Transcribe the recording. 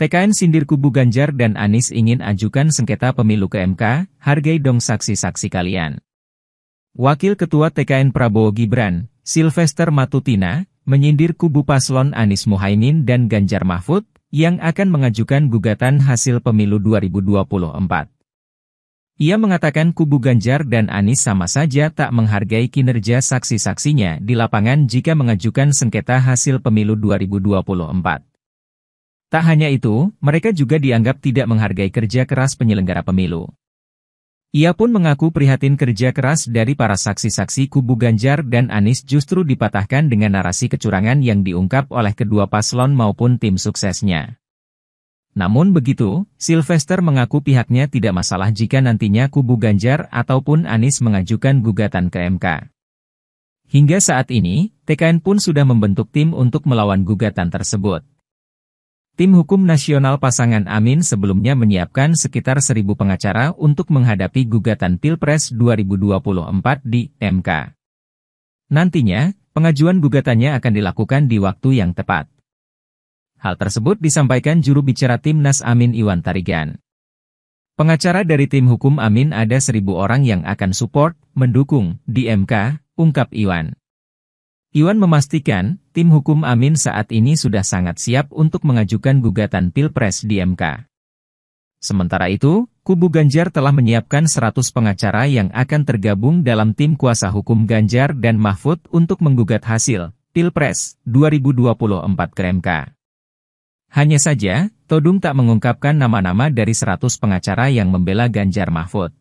TKN sindir kubu Ganjar dan Anies ingin ajukan sengketa pemilu ke MK, hargai dong saksi-saksi kalian. Wakil Ketua TKN Prabowo Gibran, Sylvester Matutina, menyindir kubu paslon Anies Muhaimin dan Ganjar Mahfud, yang akan mengajukan gugatan hasil pemilu 2024. Ia mengatakan kubu Ganjar dan Anies sama saja tak menghargai kinerja saksi-saksinya di lapangan jika mengajukan sengketa hasil pemilu 2024. Tak hanya itu, mereka juga dianggap tidak menghargai kerja keras penyelenggara pemilu. Ia pun mengaku prihatin kerja keras dari para saksi-saksi kubu Ganjar dan Anies justru dipatahkan dengan narasi kecurangan yang diungkap oleh kedua paslon maupun tim suksesnya. Namun begitu, Sylvester mengaku pihaknya tidak masalah jika nantinya kubu Ganjar ataupun Anies mengajukan gugatan ke MK. Hingga saat ini, TKN pun sudah membentuk tim untuk melawan gugatan tersebut. Tim Hukum Nasional pasangan Amin sebelumnya menyiapkan sekitar seribu pengacara untuk menghadapi gugatan Pilpres 2024 di MK. Nantinya, pengajuan gugatannya akan dilakukan di waktu yang tepat. Hal tersebut disampaikan juru bicara Timnas Amin Iwan Tarigan. Pengacara dari tim hukum Amin ada seribu orang yang akan support, mendukung, di MK, ungkap Iwan. Iwan memastikan, tim hukum Amin saat ini sudah sangat siap untuk mengajukan gugatan Pilpres di MK. Sementara itu, kubu Ganjar telah menyiapkan 100 pengacara yang akan tergabung dalam tim kuasa hukum Ganjar dan Mahfud untuk menggugat hasil Pilpres 2024 ke MK. Hanya saja, Todung tak mengungkapkan nama-nama dari 100 pengacara yang membela Ganjar Mahfud.